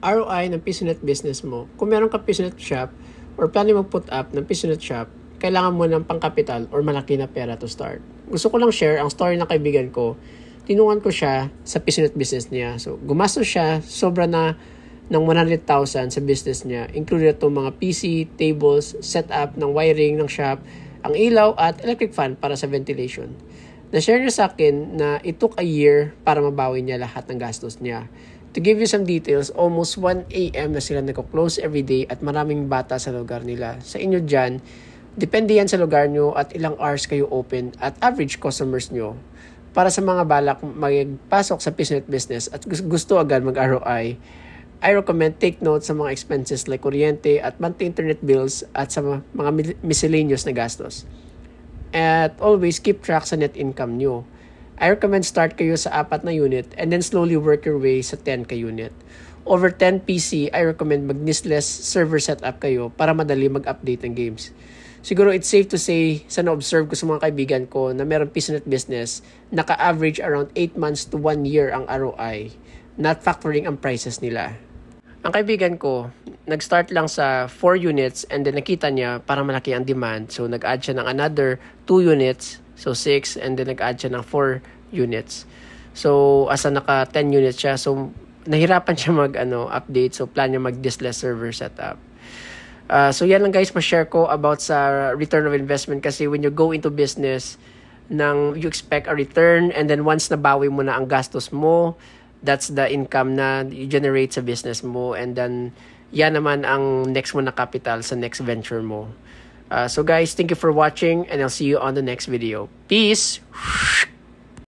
ROI ng PCNet business mo. Kung meron ka PCNet shop or plano mag-put up ng PCNet shop, kailangan mo ng pangkapital or malaki na pera to start. Gusto ko lang share ang story ng kaibigan ko. Tinungan ko siya sa PCNet business niya. So, gumastos siya sobra na ng 100,000 sa business niya, included itong mga PC, tables, setup ng wiring ng shop, ang ilaw at electric fan para sa ventilation. Na-share niya sa akin na it took a year para mabawi niya lahat ng gastos niya. To give you some details, almost 1 a.m. na sila nagko-close every day at maraming bata sa lugar nila. Sa inyo dyan, depende yan sa lugar nyo at ilang hours kayo open at average customers nyo. Para sa mga balak magpasok sa business business at gusto agad mag-ROI, I recommend take note sa mga expenses like kuryente at monthly internet bills at sa mga miscellaneous na gastos. At always keep track sa net income nyo. I recommend start kayo sa apat na unit and then slowly work your way sa 10 ka unit. Over 10 PC, I recommend mag server setup kayo para madali mag-update ng games. Siguro it's safe to say sa na-observe ko sa mga kaibigan ko na meron PCNet business, naka-average around 8 months to 1 year ang ROI, not factoring ang prices nila. Ang kaibigan ko, nag-start lang sa 4 units and then nakita niya para malaki ang demand. So nag-add siya ng another 2 units, so 6 and then nag-add siya ng 4 units. So asa naka 10 units siya. So nahirapan siya mag ano, update. So plan niya mag-disless server setup. Uh, so yan lang guys ma-share ko about sa return of investment kasi when you go into business, nang you expect a return and then once nabawi mo na ang gastos mo, that's the income na you generate sa business mo and then yan naman ang next mo na capital sa next venture mo. Uh, so guys, thank you for watching and I'll see you on the next video. Peace!